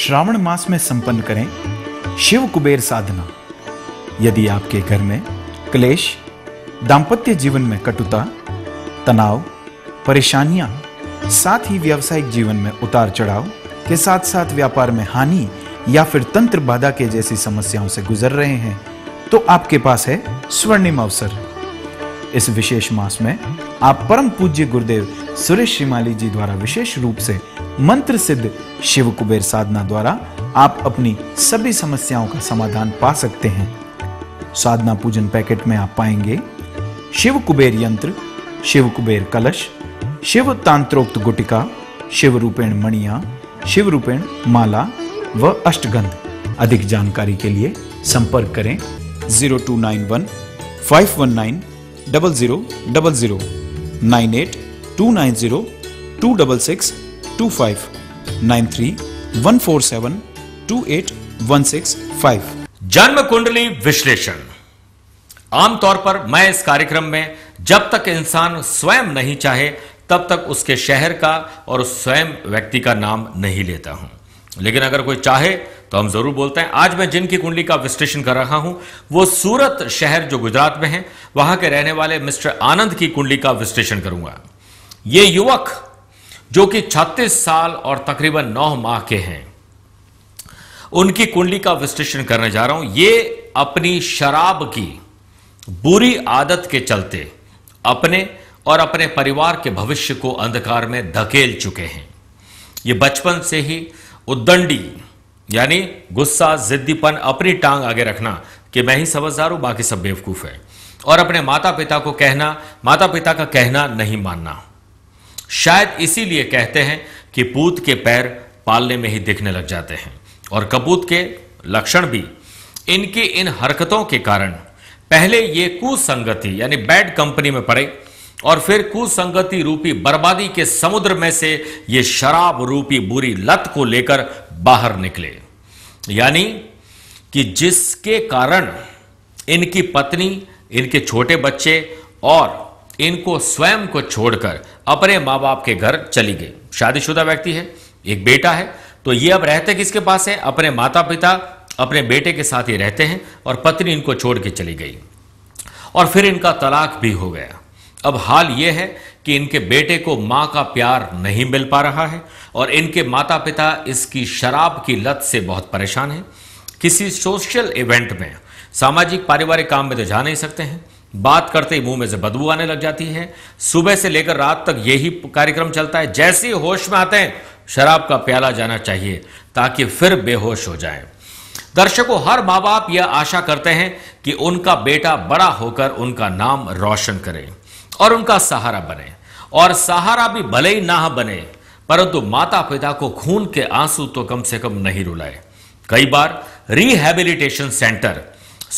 श्रावण मास में संपन्न करें शिव कुबेर साधना यदि आपके घर में क्लेश दाम्पत्य जीवन में कटुता तनाव परेशानियां साथ ही व्यावसायिक जीवन में उतार चढ़ाव के साथ साथ व्यापार में हानि या फिर तंत्र बाधा के जैसी समस्याओं से गुजर रहे हैं तो आपके पास है स्वर्णिम अवसर इस विशेष मास में आप परम पूज्य गुरुदेव सुरेश श्रीमाली जी द्वारा विशेष रूप से मंत्र सिद्ध शिव कुबेर साधना द्वारा आप अपनी सभी समस्याओं का समाधान पा सकते हैं साधना पूजन पैकेट में आप पाएंगे शिव कुबेर यंत्र शिव कुबेर कलश शिव तांत्रोक्त गुटिका शिव रूपेण मणिया शिव रूपेण माला व अष्टगंध अधिक जानकारी के लिए संपर्क करें zero two nine one five one nine double zero double zero nine eight two nine zero two double six two five nine three one four seven two eight one six five जन्म कुंडली विश्लेषण आमतौर पर मैं इस कार्यक्रम में जब तक इंसान स्वयं नहीं चाहे तब तक उसके शहर का और स्वयं व्यक्ति का नाम नहीं लेता हूं लेकिन अगर कोई चाहे तो हम जरूर बोलते हैं आज मैं जिनकी कुंडली का विश्लेषण कर रहा हूं वो सूरत शहर जो गुजरात में है वहां के रहने वाले मिस्टर आनंद की कुंडली का विश्लेषण करूंगा ये युवक जो कि 36 साल और तकरीबन 9 माह के हैं उनकी कुंडली का विश्लेषण करने जा रहा हूं ये अपनी शराब की बुरी आदत के चलते अपने और अपने परिवार के भविष्य को अंधकार में धकेल चुके हैं ये बचपन से ही उद्दंडी यानी गुस्सा जिद्दीपन अपनी टांग आगे रखना कि मैं ही समझदार हूं बाकी सब बेवकूफ है और अपने माता पिता को कहना माता पिता का कहना नहीं मानना शायद इसीलिए कहते हैं कि पूत के पैर पालने में ही दिखने लग जाते हैं और कपूत के लक्षण भी इनकी इन हरकतों के कारण पहले ये कुसंगति यानी बैड कंपनी में पड़े और फिर कुसंगति रूपी बर्बादी के समुद्र में से ये शराब रूपी बुरी लत को लेकर बाहर निकले यानी कि जिसके कारण इनकी पत्नी इनके छोटे बच्चे और इनको स्वयं को छोड़कर अपने माँ बाप के घर चली गई शादीशुदा व्यक्ति है एक बेटा है तो ये अब रहते किसके पास है अपने माता पिता अपने बेटे के साथ ही रहते हैं और पत्नी इनको छोड़ के चली गई और फिर इनका तलाक भी हो गया अब हाल ये है कि इनके बेटे को माँ का प्यार नहीं मिल पा रहा है और इनके माता पिता इसकी शराब की लत से बहुत परेशान हैं किसी सोशल इवेंट में सामाजिक पारिवारिक काम में तो जा नहीं सकते हैं बात करते ही मुंह में से बदबू आने लग जाती है सुबह से लेकर रात तक यही कार्यक्रम चलता है जैसे ही होश में आते हैं शराब का प्याला जाना चाहिए ताकि फिर बेहोश हो जाए दर्शकों हर माँ बाप यह आशा करते हैं कि उनका बेटा बड़ा होकर उनका नाम रोशन करे और उनका सहारा बने और सहारा भी भले ही ना बने परंतु माता पिता को खून के आंसू तो कम से कम नहीं रुलाए कई बार रिहेबिलिटेशन सेंटर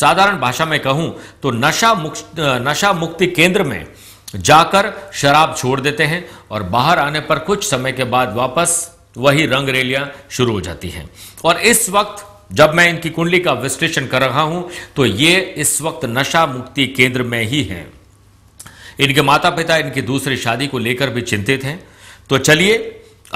साधारण भाषा में कहूं तो नशा मुक्ति नशा मुक्ति केंद्र में जाकर शराब छोड़ देते हैं और बाहर आने पर कुछ समय के बाद वापस वही रंग रैलियां शुरू हो जाती हैं और इस वक्त जब मैं इनकी कुंडली का विश्लेषण कर रहा हूं तो ये इस वक्त नशा मुक्ति केंद्र में ही हैं इनके माता पिता इनकी दूसरी शादी को लेकर भी चिंतित हैं तो चलिए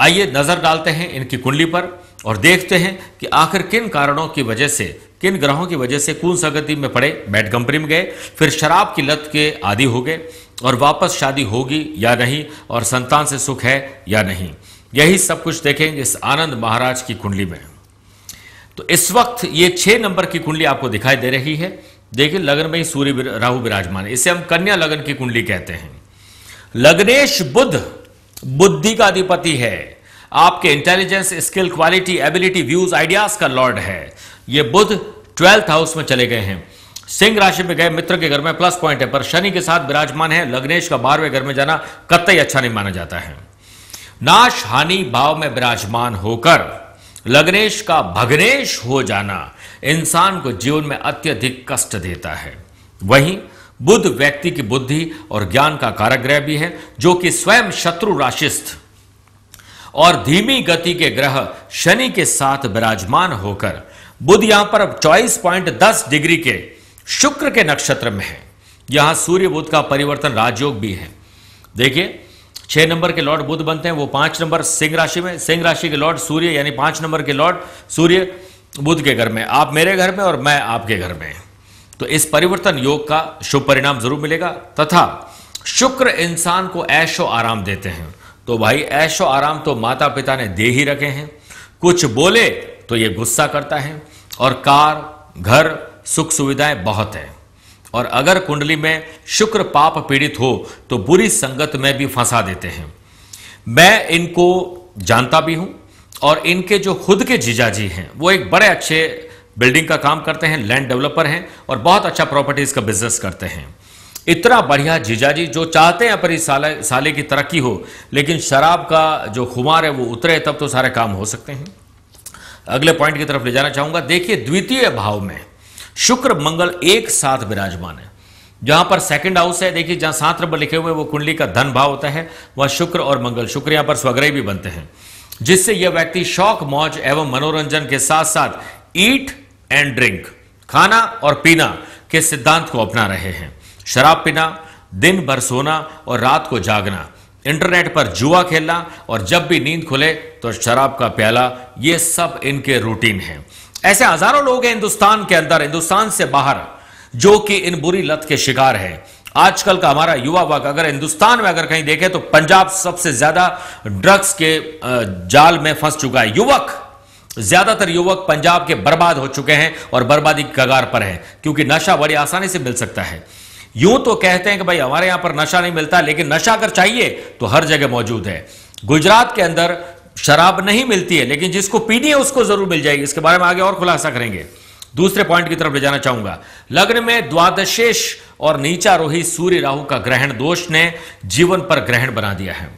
आइए नजर डालते हैं इनकी कुंडली पर और देखते हैं कि आखिर किन कारणों की वजह से किन ग्रहों की वजह से कून संगति में पड़े बैट कंपनी में गए फिर शराब की लत के आदि हो गए और वापस शादी होगी या नहीं और संतान से सुख है या नहीं यही सब कुछ देखेंगे इस आनंद महाराज की कुंडली में तो इस वक्त ये छह नंबर की कुंडली आपको दिखाई दे रही है देखिए लगन में ही सूर्य राहु विराजमान है इसे हम कन्या लगन की कुंडली कहते हैं लग्नेश बुद्ध बुद्धि का अधिपति है आपके intelligence skill quality ability views ideas का लॉर्ड है ये बुद्ध ट्वेल्थ हाउस में चले गए हैं सिंह राशि में गए मित्र के घर में प्लस पॉइंट है पर शनि के साथ विराजमान है लग्नेश का बारहवें घर में जाना कतई अच्छा नहीं माना जाता है नाश हानि भाव में विराजमान होकर लग्नेश का भगनेश हो जाना इंसान को जीवन में अत्यधिक कष्ट देता है वहीं बुद्ध व्यक्ति की बुद्धि और ज्ञान का कारग्रह भी है जो कि स्वयं शत्रु राशिस्थ और धीमी गति के ग्रह शनि के साथ विराजमान होकर बुध यहां पर अब चौबीस पॉइंट दस डिग्री के शुक्र के नक्षत्र में है यहां सूर्य बुध का परिवर्तन राजयोग भी है देखिए छह नंबर के लॉर्ड बुध बनते हैं वो पांच नंबर सिंह राशि में सिंह राशि के लॉर्ड सूर्य यानी पांच नंबर के लॉर्ड सूर्य बुध के घर में आप मेरे घर में और मैं आपके घर में तो इस परिवर्तन योग का शुभ परिणाम जरूर मिलेगा तथा शुक्र इंसान को ऐशो आराम देते हैं तो भाई ऐशो आराम तो माता पिता ने दे ही रखे हैं कुछ बोले तो ये गुस्सा करता है और कार घर सुख सुविधाएं बहुत है और अगर कुंडली में शुक्र पाप पीड़ित हो तो बुरी संगत में भी फंसा देते हैं मैं इनको जानता भी हूं और इनके जो खुद के जीजा जी हैं वो एक बड़े अच्छे बिल्डिंग का काम करते हैं लैंड डेवलपर हैं और बहुत अच्छा प्रॉपर्टीज़ का बिजनेस करते हैं इतना बढ़िया जीजाजी जो चाहते हैं अपनी साले साले की तरक्की हो लेकिन शराब का जो खुमार है वो उतरे तब तो सारे काम हो सकते हैं अगले पॉइंट की तरफ ले जाना चाहूंगा देखिए द्वितीय भाव में शुक्र मंगल एक साथ विराजमान है जहां पर सेकंड हाउस है देखिए जहां सात नंबर लिखे हुए वो कुंडली का धन भाव होता है वह शुक्र और मंगल शुक्र यहां पर स्वग्रह भी बनते हैं जिससे यह व्यक्ति शौक मौज एवं मनोरंजन के साथ साथ ईट एंड ड्रिंक खाना और पीना के सिद्धांत को अपना रहे हैं शराब पीना दिन भर सोना और रात को जागना इंटरनेट पर जुआ खेलना और जब भी नींद खुले तो शराब का प्याला ये सब इनके रूटीन है ऐसे हजारों लोग हैं हिंदुस्तान के अंदर हिंदुस्तान से बाहर जो कि इन बुरी लत के शिकार हैं आजकल का हमारा युवा वर्ग अगर हिंदुस्तान में अगर कहीं देखे तो पंजाब सबसे ज्यादा ड्रग्स के जाल में फंस चुका है युवक ज्यादातर युवक पंजाब के बर्बाद हो चुके हैं और बर्बादी कगार पर हैं क्योंकि नशा बड़ी आसानी से मिल सकता है यूं तो कहते हैं कि भाई हमारे यहां पर नशा नहीं मिलता लेकिन नशा अगर चाहिए तो हर जगह मौजूद है गुजरात के अंदर शराब नहीं मिलती है लेकिन जिसको पीनी है उसको जरूर मिल जाएगी इसके बारे में आगे और खुलासा करेंगे दूसरे पॉइंट की तरफ ले जाना चाहूंगा लग्न में द्वादशेष और नीचारोही सूर्य राहु का ग्रहण दोष ने जीवन पर ग्रहण बना दिया है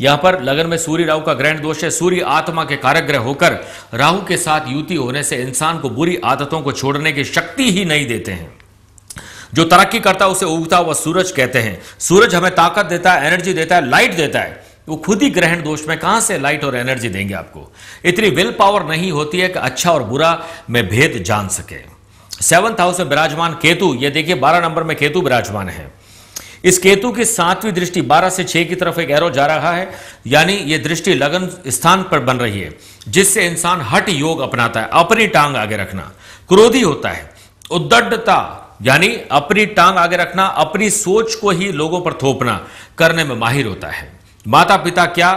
यहां पर लगन में सूर्य राहु का ग्रहण दोष है सूर्य आत्मा के कारक ग्रह होकर राहु के साथ युति होने से इंसान को बुरी आदतों को छोड़ने की शक्ति ही नहीं देते हैं जो तरक्की करता है उसे उगता हुआ सूरज कहते हैं सूरज हमें ताकत देता है एनर्जी देता है लाइट देता है वो खुद ही ग्रहण दोष में कहां से लाइट और एनर्जी देंगे आपको इतनी विल पावर नहीं होती है कि अच्छा और बुरा में भेद जान सके सेवंथ हाउस में विराजमान केतु ये देखिए बारह नंबर में केतु विराजमान है इस केतु की सातवीं दृष्टि बारह से छह की तरफ एक एरो जा रहा है यानी यह दृष्टि लगन स्थान पर बन रही है जिससे इंसान हट योग अपनाता है अपनी टांग आगे रखना क्रोधी होता है उद्दता यानी अपनी टांग आगे रखना अपनी सोच को ही लोगों पर थोपना करने में माहिर होता है माता पिता क्या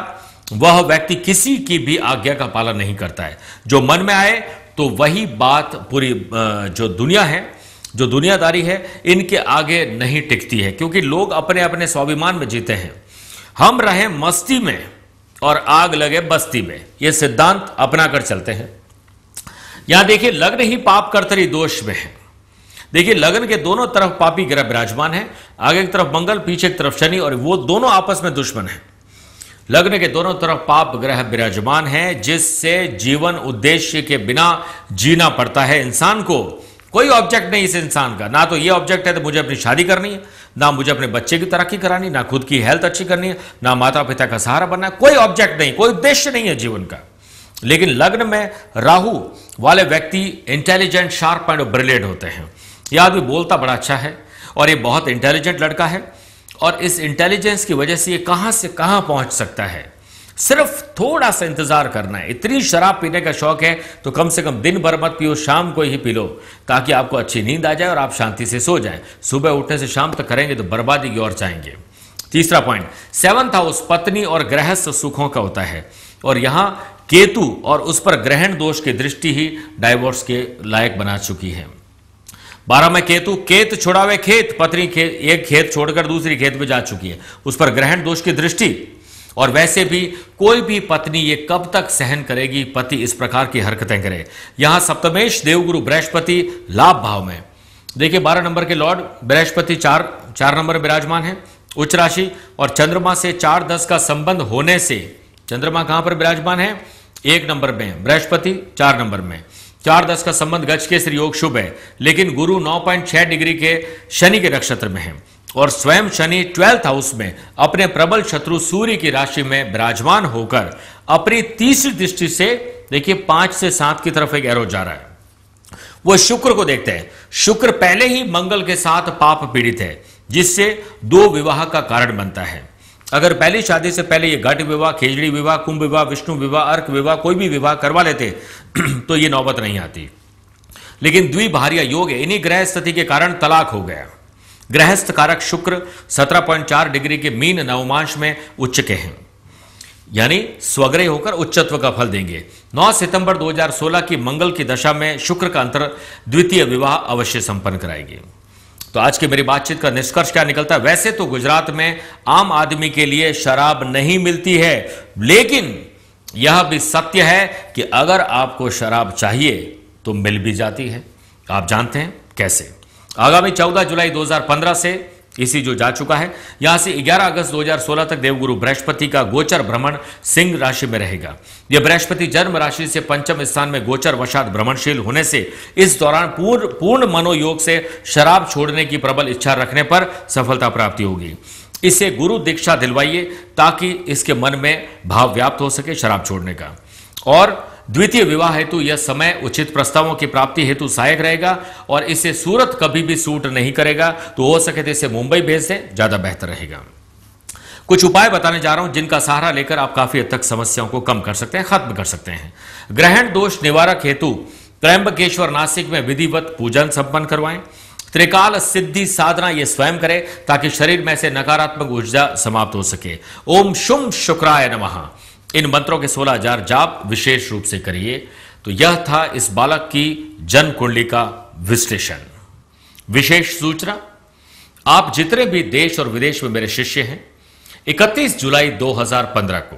वह व्यक्ति किसी की भी आज्ञा का पालन नहीं करता है जो मन में आए तो वही बात पूरी जो दुनिया है जो दुनियादारी है इनके आगे नहीं टिकती है क्योंकि लोग अपने अपने स्वाभिमान में जीते हैं हम रहे मस्ती में और आग लगे बस्ती में यह सिद्धांत अपना कर चलते हैं यहां देखिए लग्न ही पाप कर्तरी दोष में है देखिए लगन के दोनों तरफ पापी ग्रह विराजमान है आगे की तरफ मंगल पीछे की तरफ शनि और वो दोनों आपस में दुश्मन है लग्न के दोनों तरफ पाप ग्रह विराजमान है जिससे जीवन उद्देश्य के बिना जीना पड़ता है इंसान को कोई ऑब्जेक्ट नहीं इस इंसान का ना तो ये ऑब्जेक्ट है तो मुझे अपनी शादी करनी है ना मुझे अपने बच्चे की तरक्की करानी ना खुद की हेल्थ अच्छी करनी है ना माता पिता का सहारा बनना है कोई ऑब्जेक्ट नहीं कोई उद्देश्य नहीं है जीवन का लेकिन लग्न में राहु वाले व्यक्ति इंटेलिजेंट शार्प एंड ब्रिलियंट होते हैं यह आदमी बोलता बड़ा अच्छा है और ये बहुत इंटेलिजेंट लड़का है और इस इंटेलिजेंस की वजह से ये कहाँ से कहाँ पहुँच सकता है सिर्फ थोड़ा सा इंतजार करना है इतनी शराब पीने का शौक है तो कम से कम दिन भर मत पियो शाम को ही पी लो ताकि आपको अच्छी नींद आ जाए और आप शांति से सो जाएं सुबह उठने से शाम तक करेंगे तो बर्बादी की ओर जाएंगे तीसरा पॉइंट सेवंथ हाउस पत्नी और गृहस्थ सुखों का होता है और यहां केतु और उस पर ग्रहण दोष की दृष्टि ही डाइवोर्स के लायक बना चुकी है बारह में केतु केत छोड़ावे खेत पत्नी खेत एक खेत छोड़कर दूसरी खेत में जा चुकी है उस पर ग्रहण दोष की दृष्टि और वैसे भी कोई भी पत्नी ये कब तक सहन करेगी पति इस प्रकार की हरकतें करे यहां सप्तमेश देवगुरु बृहस्पति लाभ भाव में देखिए बारह नंबर के लॉर्ड बृहस्पति चार चार नंबर विराजमान है उच्च राशि और चंद्रमा से चार दस का संबंध होने से चंद्रमा कहां पर विराजमान है एक नंबर में बृहस्पति चार नंबर में चार दस का संबंध गज के श्री योग शुभ है लेकिन गुरु 9.6 डिग्री के शनि के नक्षत्र में है और स्वयं शनि ट्वेल्थ हाउस में अपने प्रबल शत्रु सूर्य की राशि में विराजमान होकर अपनी तीसरी दृष्टि से देखिए पांच से सात की तरफ एक एरो जा रहा है वो शुक्र को देखते हैं शुक्र पहले ही मंगल के साथ पाप पीड़ित है जिससे दो विवाह का कारण बनता है अगर पहली शादी से पहले ये घट विवाह खेजड़ी विवाह कुंभ विवाह विष्णु विवाह अर्क विवाह कोई भी विवाह करवा लेते तो ये नौबत नहीं आती लेकिन द्विभार्य योग है इन्हीं ग्रह स्थिति के कारण तलाक हो गया गृहस्थ कारक शुक्र 17.4 डिग्री के मीन नवमांश में उच्च के हैं यानी स्वग्रह होकर उच्चत्व का फल देंगे 9 सितंबर 2016 की मंगल की दशा में शुक्र का अंतर द्वितीय विवाह अवश्य संपन्न कराएंगे तो आज की मेरी बातचीत का निष्कर्ष क्या निकलता है वैसे तो गुजरात में आम आदमी के लिए शराब नहीं मिलती है लेकिन यह भी सत्य है कि अगर आपको शराब चाहिए तो मिल भी जाती है आप जानते हैं कैसे आगामी 14 जुलाई 2015 से इसी जो जा चुका है यहां से 11 अगस्त 2016 तक देवगुरु बृहस्पति का गोचर भ्रमण सिंह राशि में रहेगा यह बृहस्पति जन्म राशि से पंचम स्थान में गोचर वशात भ्रमणशील होने से इस दौरान पूर्ण पूर्ण मनोयोग से शराब छोड़ने की प्रबल इच्छा रखने पर सफलता प्राप्ति होगी इसे गुरु दीक्षा दिलवाइए ताकि इसके मन में भाव व्याप्त हो सके शराब छोड़ने का और द्वितीय विवाह हेतु यह समय उचित प्रस्तावों की प्राप्ति हेतु सहायक रहेगा और इसे सूरत कभी भी सूट नहीं करेगा तो हो सके तो इसे मुंबई भेज दें ज्यादा बेहतर रहेगा कुछ उपाय बताने जा रहा हूं जिनका सहारा लेकर आप काफी हद तक समस्याओं को कम कर सकते हैं खत्म कर सकते हैं ग्रहण दोष निवारक हेतु त्रयंबकेश्वर नासिक में विधिवत पूजन संपन्न करवाएं त्रिकाल सिद्धि साधना ये स्वयं करें ताकि शरीर में से नकारात्मक ऊर्जा समाप्त हो सके ओम शुम शुक्राय नमः इन मंत्रों के सोलह हजार जाप विशेष रूप से करिए तो यह था इस बालक की जन्म कुंडली का विश्लेषण विशेष सूचना आप जितने भी देश और विदेश में मेरे शिष्य हैं 31 जुलाई 2015 को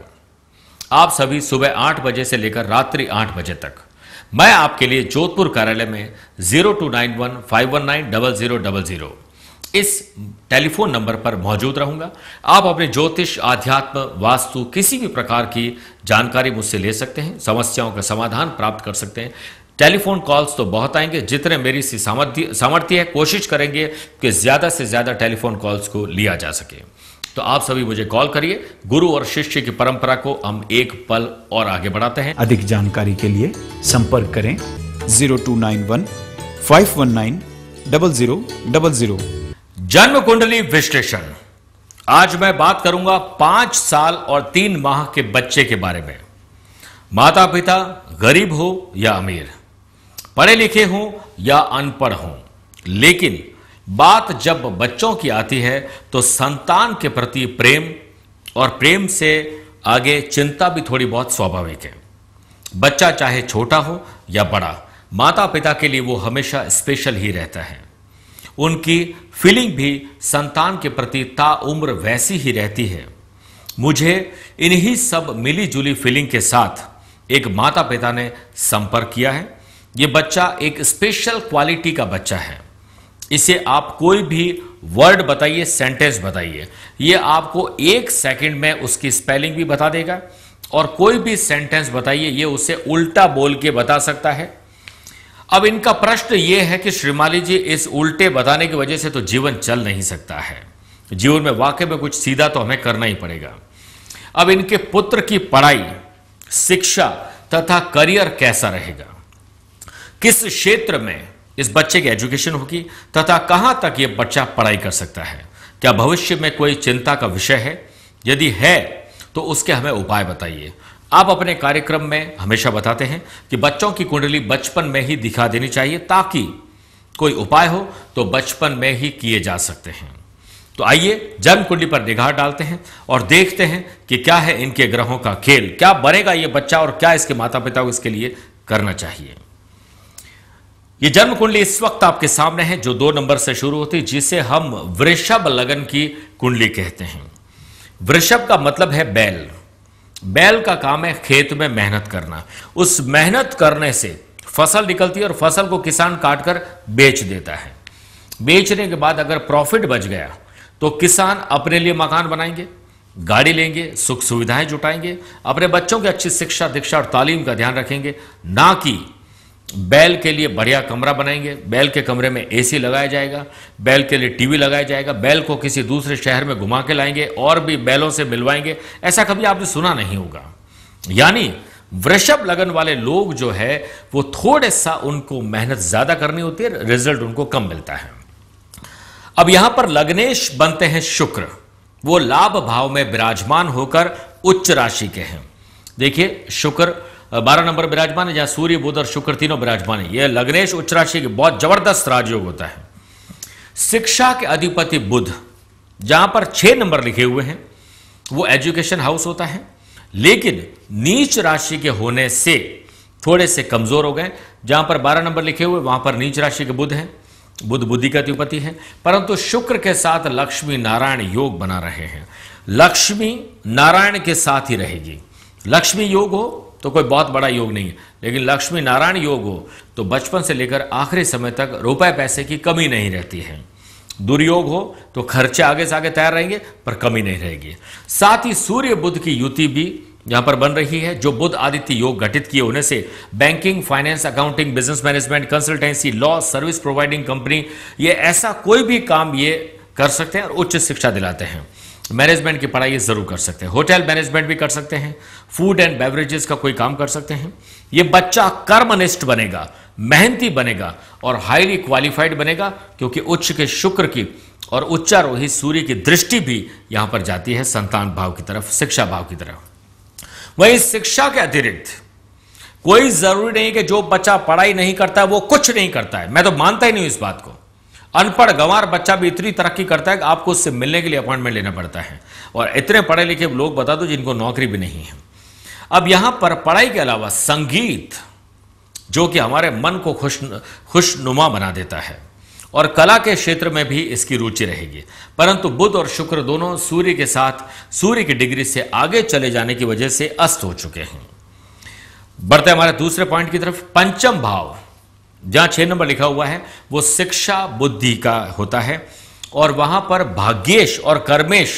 आप सभी सुबह आठ बजे से लेकर रात्रि आठ बजे तक मैं आपके लिए जोधपुर कार्यालय में zero two nine one five one nine double zero double zero इस टेलीफोन नंबर पर मौजूद रहूंगा आप अपने ज्योतिष आध्यात्म वास्तु किसी भी प्रकार की जानकारी मुझसे ले सकते हैं समस्याओं का समाधान प्राप्त कर सकते हैं टेलीफोन कॉल्स तो बहुत आएंगे जितने मेरी सी सामर्थ्य सामर्थ्य है कोशिश करेंगे कि ज़्यादा से ज़्यादा टेलीफोन कॉल्स को लिया जा सके तो आप सभी मुझे कॉल करिए गुरु और शिष्य की परंपरा को हम एक पल और आगे बढ़ाते हैं अधिक जानकारी के लिए संपर्क करें zero two nine one five one nine double zero double zero जन्म कुंडली विश्लेषण आज मैं बात करूंगा पांच साल और तीन माह के बच्चे के बारे में माता पिता गरीब हो या अमीर पढ़े लिखे हो या अनपढ़ हो लेकिन बात जब बच्चों की आती है तो संतान के प्रति प्रेम और प्रेम से आगे चिंता भी थोड़ी बहुत स्वाभाविक है बच्चा चाहे छोटा हो या बड़ा माता पिता के लिए वो हमेशा स्पेशल ही रहता है उनकी फीलिंग भी संतान के प्रति ताउम्र वैसी ही रहती है मुझे इन्हीं सब मिली जुली फीलिंग के साथ एक माता पिता ने संपर्क किया है ये बच्चा एक स्पेशल क्वालिटी का बच्चा है इसे आप कोई भी वर्ड बताइए सेंटेंस बताइए ये आपको एक सेकंड में उसकी स्पेलिंग भी बता देगा और कोई भी सेंटेंस बताइए ये उसे उल्टा बोल के बता सकता है अब इनका प्रश्न ये है कि श्रीमाली जी इस उल्टे बताने की वजह से तो जीवन चल नहीं सकता है जीवन में वाकई में कुछ सीधा तो हमें करना ही पड़ेगा अब इनके पुत्र की पढ़ाई शिक्षा तथा करियर कैसा रहेगा किस क्षेत्र में इस बच्चे की एजुकेशन होगी तथा कहां तक यह बच्चा पढ़ाई कर सकता है क्या भविष्य में कोई चिंता का विषय है यदि है तो उसके हमें उपाय बताइए आप अपने कार्यक्रम में हमेशा बताते हैं कि बच्चों की कुंडली बचपन में ही दिखा देनी चाहिए ताकि कोई उपाय हो तो बचपन में ही किए जा सकते हैं तो आइए जन्म कुंडली पर निगाह डालते हैं और देखते हैं कि क्या है इनके ग्रहों का खेल क्या बनेगा ये बच्चा और क्या इसके माता पिता को इसके लिए करना चाहिए ये जन्म कुंडली इस वक्त आपके सामने है जो दो नंबर से शुरू होती है जिसे हम वृषभ लगन की कुंडली कहते हैं वृषभ का मतलब है बैल बैल का काम है खेत में मेहनत करना उस मेहनत करने से फसल निकलती है और फसल को किसान काटकर बेच देता है बेचने के बाद अगर प्रॉफिट बच गया तो किसान अपने लिए मकान बनाएंगे गाड़ी लेंगे सुख सुविधाएं जुटाएंगे अपने बच्चों की अच्छी शिक्षा दीक्षा और तालीम का ध्यान रखेंगे ना कि बैल के लिए बढ़िया कमरा बनाएंगे बैल के कमरे में एसी लगाया जाएगा बैल के लिए टीवी लगाया जाएगा बैल को किसी दूसरे शहर में घुमा के लाएंगे और भी बैलों से मिलवाएंगे ऐसा कभी आपने सुना नहीं होगा यानी वृषभ लगन वाले लोग जो है वो थोड़े सा उनको मेहनत ज्यादा करनी होती है रिजल्ट उनको कम मिलता है अब यहां पर लग्नेश बनते हैं शुक्र वो लाभ भाव में विराजमान होकर उच्च राशि के हैं देखिए शुक्र बारह नंबर विराजमान है जहां सूर्य बुध और शुक्र तीनों विराजमान है यह लग्नेश उच्च राशि के बहुत जबरदस्त राजयोग होता है शिक्षा के अधिपति बुध जहां पर छह नंबर लिखे हुए हैं वो एजुकेशन हाउस होता है लेकिन नीच राशि के होने से थोड़े से कमज़ोर हो गए जहां पर बारह नंबर लिखे हुए वहां पर नीच राशि के बुध हैं बुध बुद्धि का अधिपति है परंतु शुक्र के साथ लक्ष्मी नारायण योग बना रहे हैं लक्ष्मी नारायण के साथ ही रहेगी लक्ष्मी योग हो तो कोई बहुत बड़ा योग नहीं है लेकिन लक्ष्मी नारायण योग हो तो बचपन से लेकर आखिरी समय तक रुपए पैसे की कमी नहीं रहती है दुर्योग हो तो खर्चे आगे से आगे तैयार रहेंगे पर कमी नहीं रहेगी साथ ही सूर्य बुद्ध की युति भी यहां पर बन रही है जो बुद्ध आदित्य योग गठित किए होने से banking finance accounting business management consultancy law service providing company ये ऐसा कोई भी काम ये कर सकते हैं और उच्च शिक्षा दिलाते हैं मैनेजमेंट की पढ़ाई ज़रूर कर सकते हैं होटल मैनेजमेंट भी कर सकते हैं फूड एंड बेवरेजेस का कोई काम कर सकते हैं ये बच्चा कर्मनिष्ठ बनेगा मेहनती बनेगा और हाईली क्वालिफाइड बनेगा क्योंकि उच्च के शुक्र की और उच्चारोही सूर्य की दृष्टि भी यहां पर जाती है संतान भाव की तरफ शिक्षा भाव की तरफ वही शिक्षा के अतिरिक्त कोई जरूरी नहीं कि जो बच्चा पढ़ाई नहीं करता है वो कुछ नहीं करता है मैं तो मानता ही नहीं इस बात को अनपढ़ गंवार बच्चा भी इतनी तरक्की करता है कि आपको उससे मिलने के लिए अपॉइंटमेंट लेना पड़ता है और इतने पढ़े लिखे लोग बता दो जिनको नौकरी भी नहीं है अब यहां पर पढ़ाई के अलावा संगीत जो कि हमारे मन को खुश खुशनुमा बना देता है और कला के क्षेत्र में भी इसकी रुचि रहेगी परंतु बुध और शुक्र दोनों सूर्य के साथ सूर्य की डिग्री से आगे चले जाने की वजह से अस्त हो चुके हैं बढ़ते हमारे दूसरे पॉइंट की तरफ पंचम भाव जहाँ छः नंबर लिखा हुआ है वो शिक्षा बुद्धि का होता है और वहाँ पर भाग्येश और कर्मेश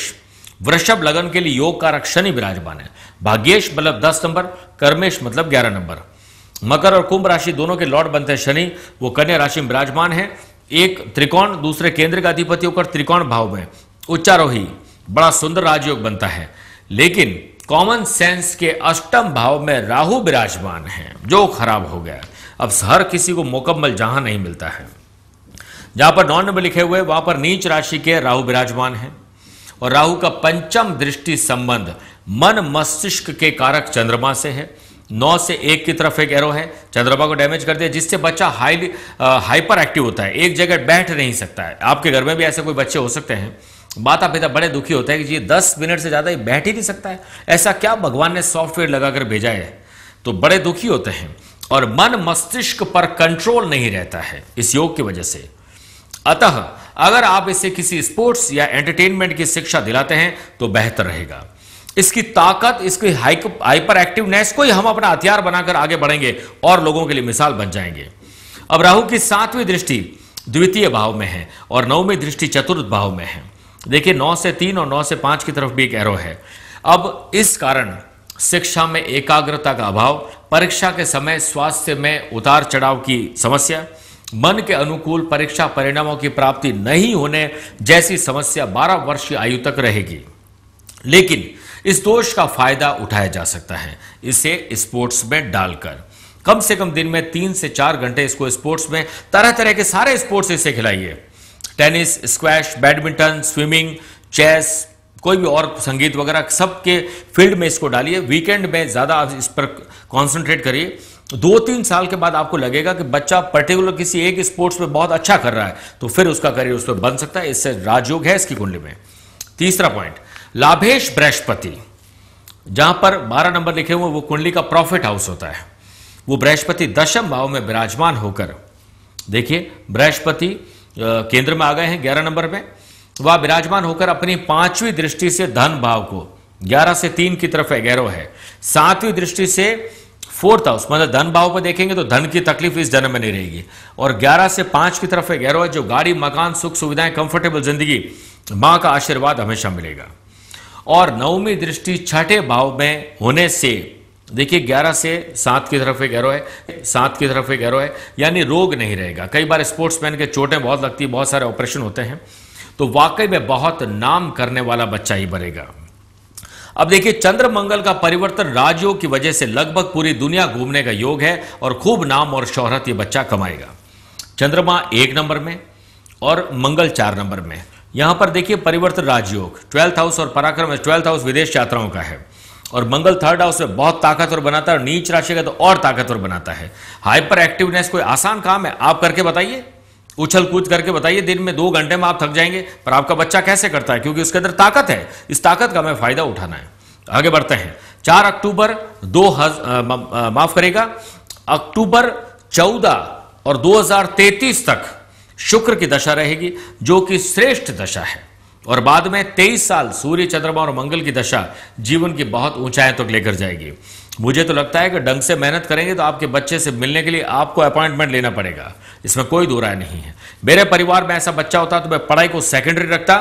वृषभ लगन के लिए योग कारक शनि विराजमान है भाग्येश मतलब दस नंबर कर्मेश मतलब ग्यारह नंबर मकर और कुंभ राशि दोनों के लॉर्ड बनते हैं शनि वो कन्या राशि में विराजमान है एक त्रिकोण दूसरे केंद्र का अधिपति होकर त्रिकोण भाव में उच्चारोही बड़ा सुंदर राजयोग बनता है लेकिन कॉमन सेंस के अष्टम भाव में राहु विराजमान है जो खराब हो गया अब हर किसी को मुकम्मल जहां नहीं मिलता है जहां पर नौ नंबर लिखे हुए वहां पर नीच राशि के राहु विराजमान हैं और राहु का पंचम दृष्टि संबंध मन मस्तिष्क के कारक चंद्रमा से है नौ से एक की तरफ एक एरो है चंद्रमा को डैमेज कर दिया जिससे बच्चा हाई हाइपर एक्टिव होता है एक जगह बैठ नहीं सकता है आपके घर में भी ऐसे कोई बच्चे हो सकते हैं माता पिता बड़े दुखी होते हैं कि ये दस मिनट से ज़्यादा ये बैठ ही नहीं सकता है ऐसा क्या भगवान ने सॉफ्टवेयर लगाकर भेजा है तो बड़े दुखी होते हैं और मन मस्तिष्क पर कंट्रोल नहीं रहता है इस योग की वजह से अतः अगर आप इसे किसी स्पोर्ट्स या एंटरटेनमेंट की शिक्षा दिलाते हैं तो बेहतर रहेगा इसकी ताकत इसकी हाइपर एक्टिवनेस को ही हम अपना हथियार बनाकर आगे बढ़ेंगे और लोगों के लिए मिसाल बन जाएंगे अब राहु की सातवीं दृष्टि द्वितीय भाव में है और नौवीं दृष्टि चतुर्थ भाव में है देखिए नौ से तीन और नौ से पांच की तरफ भी एक एरो है अब इस कारण शिक्षा में एकाग्रता का अभाव परीक्षा के समय स्वास्थ्य में उतार चढ़ाव की समस्या मन के अनुकूल परीक्षा परिणामों की प्राप्ति नहीं होने जैसी समस्या 12 वर्ष की आयु तक रहेगी लेकिन इस दोष का फायदा उठाया जा सकता है इसे स्पोर्ट्स में डालकर कम से कम दिन में तीन से चार घंटे इसको स्पोर्ट्स में तरह तरह के सारे स्पोर्ट्स इसे खिलाइए tennis squash badminton swimming chess कोई भी और संगीत वगैरह सबके फील्ड में इसको डालिए वीकेंड में ज़्यादा आप इस पर कॉन्सेंट्रेट करिए दो तीन साल के बाद आपको लगेगा कि बच्चा पर्टिकुलर किसी एक स्पोर्ट्स में बहुत अच्छा कर रहा है तो फिर उसका करियर उस पर बन सकता है इससे राजयोग है इसकी कुंडली में तीसरा पॉइंट लाभेश बृहस्पति जहां पर बारह नंबर लिखे हुए वो कुंडली का प्रॉफिट हाउस होता है वो बृहस्पति दशम भाव में विराजमान होकर देखिए बृहस्पति केंद्र में आ गए हैं ग्यारह नंबर में तो वह विराजमान होकर अपनी पांचवी दृष्टि से धन भाव को ग्यारह से तीन की तरफ एगैरो है सातवीं दृष्टि से फोर्थ हाउस मतलब धन भाव पर देखेंगे तो धन की तकलीफ इस जन्म में नहीं रहेगी और ग्यारह से पांच की तरफ एगैरो है जो गाड़ी मकान सुख सुविधाएं कंफर्टेबल जिंदगी माँ का आशीर्वाद हमेशा मिलेगा और नौवीं दृष्टि छठे भाव में होने से देखिए ग्यारह से सात की तरफ एक गैरो है सात की तरफ एक गैरो है यानी रोग नहीं रहेगा कई बार स्पोर्ट्समैन के चोटें बहुत लगती है बहुत सारे ऑपरेशन होते हैं तो वाकई में बहुत नाम करने वाला बच्चा ही बनेगा अब देखिए चंद्र मंगल का परिवर्तन राजयोग की वजह से लगभग पूरी दुनिया घूमने का योग है और खूब नाम और शोहरत यह बच्चा कमाएगा चंद्रमा एक नंबर में और मंगल चार नंबर में यहां पर देखिए परिवर्तन राजयोग ट्वेल्थ हाउस और पराक्रम ट्वेल्थ हाउस विदेश यात्राओं का है और मंगल थर्ड हाउस में बहुत ताकतवर बनाता है और नीच राशि का तो और ताकतवर बनाता है हाइपर एक्टिवनेस कोई आसान काम है आप करके बताइए उछल कूद करके बताइए दिन में दो घंटे में आप थक जाएंगे पर आपका बच्चा कैसे करता है क्योंकि उसके अंदर ताकत है इस ताकत का हमें फायदा उठाना है आगे बढ़ते हैं चार अक्टूबर दो माफ करेगा अक्टूबर चौदह और 2033 तक शुक्र की दशा रहेगी जो कि श्रेष्ठ दशा है और बाद में तेईस साल सूर्य चंद्रमा और मंगल की दशा जीवन की बहुत ऊंचाई तक तो लेकर जाएगी मुझे तो लगता है कि ढंग से मेहनत करेंगे तो आपके बच्चे से मिलने के लिए आपको अपॉइंटमेंट लेना पड़ेगा इसमें कोई दो राय नहीं है मेरे परिवार में ऐसा बच्चा होता तो मैं पढ़ाई को सेकेंडरी रखता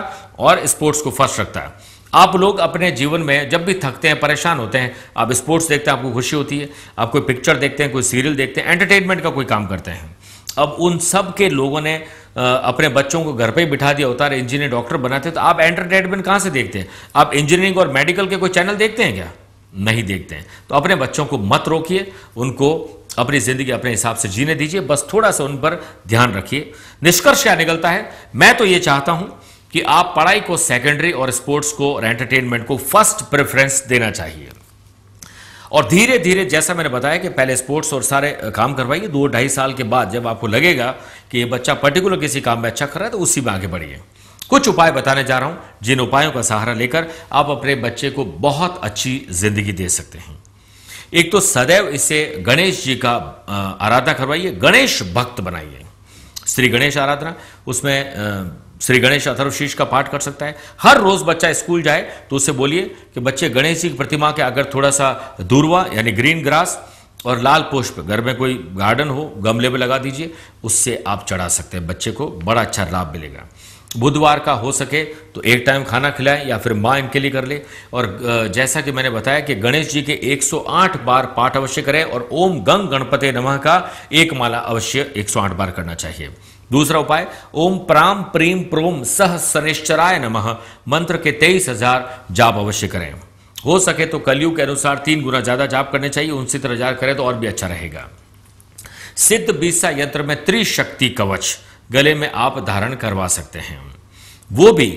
और स्पोर्ट्स को फर्स्ट रखता आप लोग अपने जीवन में जब भी थकते हैं परेशान होते हैं आप स्पोर्ट्स देखते हैं आपको खुशी होती है आप कोई पिक्चर देखते हैं कोई सीरियल देखते हैं एंटरटेनमेंट का कोई काम करते हैं अब उन सब के लोगों ने अपने बच्चों को घर पर ही बिठा दिया होता है इंजीनियर डॉक्टर बनाते हैं तो आप एंटरटेनमेंट कहाँ से देखते हैं आप इंजीनियरिंग और मेडिकल के कोई चैनल देखते हैं क्या नहीं देखते हैं तो अपने बच्चों को मत रोकिए उनको अपनी जिंदगी अपने हिसाब से जीने दीजिए बस थोड़ा सा उन पर ध्यान रखिए निष्कर्ष क्या निकलता है मैं तो ये चाहता हूं कि आप पढ़ाई को सेकेंडरी और स्पोर्ट्स को और एंटरटेनमेंट को फर्स्ट प्रेफरेंस देना चाहिए और धीरे धीरे जैसा मैंने बताया कि पहले स्पोर्ट्स और सारे काम करवाइए दो ढाई साल के बाद जब आपको लगेगा कि ये बच्चा पर्टिकुलर किसी काम में अच्छा कर रहा है तो उसी में आगे बढ़िए कुछ उपाय बताने जा रहा हूं जिन उपायों का सहारा लेकर आप अपने बच्चे को बहुत अच्छी जिंदगी दे सकते हैं एक तो सदैव इसे गणेश जी का आराधना करवाइए गणेश भक्त बनाइए श्री गणेश आराधना उसमें श्री गणेश अथर्वशीष का पाठ कर सकता है हर रोज बच्चा स्कूल जाए तो उसे बोलिए कि बच्चे गणेश जी की प्रतिमा के अगर थोड़ा सा दूरवा यानी ग्रीन ग्रास और लाल पुष्प घर में कोई गार्डन हो गमले में लगा दीजिए उससे आप चढ़ा सकते हैं बच्चे को बड़ा अच्छा लाभ मिलेगा बुधवार का हो सके तो एक टाइम खाना खिलाएं या फिर माँ इनके लिए कर ले और जैसा कि मैंने बताया कि गणेश जी के 108 बार पाठ अवश्य करें और ओम गंग गणपति नमः का एक माला अवश्य 108 बार करना चाहिए दूसरा उपाय ओम प्राम प्रीम प्रोम सह सनेश्चराय नमः मंत्र के तेईस हजार जाप अवश्य करें हो सके तो कलयुग के अनुसार तीन गुना ज्यादा जाप करने चाहिए उनसी तरह करें तो और भी अच्छा रहेगा सिद्ध बीसा यंत्र में त्रिशक्ति कवच गले में आप धारण करवा सकते हैं वो भी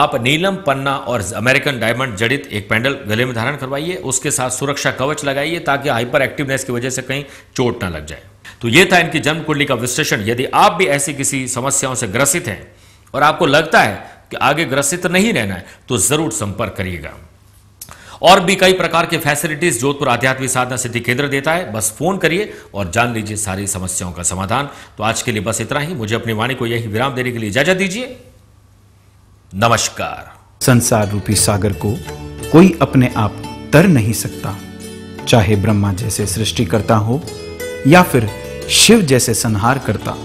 आप नीलम पन्ना और अमेरिकन डायमंड जड़ित एक पैंडल गले में धारण करवाइए उसके साथ सुरक्षा कवच लगाइए ताकि हाइपर एक्टिवनेस की वजह से कहीं चोट ना लग जाए तो ये था इनकी जन्म कुंडली का विश्लेषण यदि आप भी ऐसी किसी समस्याओं से ग्रसित हैं और आपको लगता है कि आगे ग्रसित नहीं रहना है तो जरूर संपर्क करिएगा और भी कई प्रकार के फैसिलिटीज जोधपुर आध्यात्मिक साधना सिद्धि केंद्र देता है बस फोन करिए और जान लीजिए सारी समस्याओं का समाधान तो आज के लिए बस इतना ही मुझे अपनी वाणी को यही विराम देने के लिए इजाजत दीजिए नमस्कार संसार रूपी सागर को कोई अपने आप तर नहीं सकता चाहे ब्रह्मा जैसे सृष्टिकर्ता हो या फिर शिव जैसे संहार करता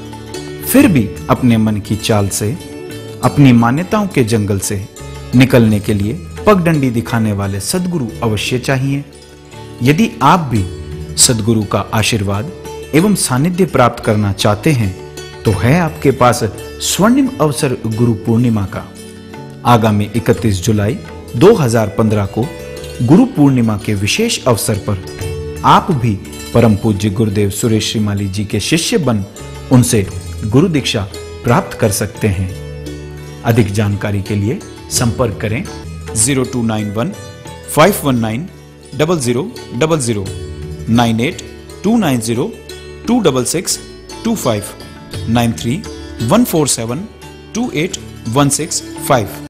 फिर भी अपने मन की चाल से अपनी मान्यताओं के जंगल से निकलने के लिए पगडंडी दिखाने वाले सदगुरु अवश्य चाहिए यदि आप भी सदगुरु का आशीर्वाद एवं सानिध्य प्राप्त करना चाहते हैं तो है आपके पास स्वर्णिम अवसर गुरु पूर्णिमा का आगामी 31 जुलाई 2015 को गुरु पूर्णिमा के विशेष अवसर पर आप भी परम पूज्य गुरुदेव सुरेश श्रीमाली जी के शिष्य बन उनसे गुरु दीक्षा प्राप्त कर सकते हैं अधिक जानकारी के लिए संपर्क करें 0291 519 0000 98 266 25 147 28165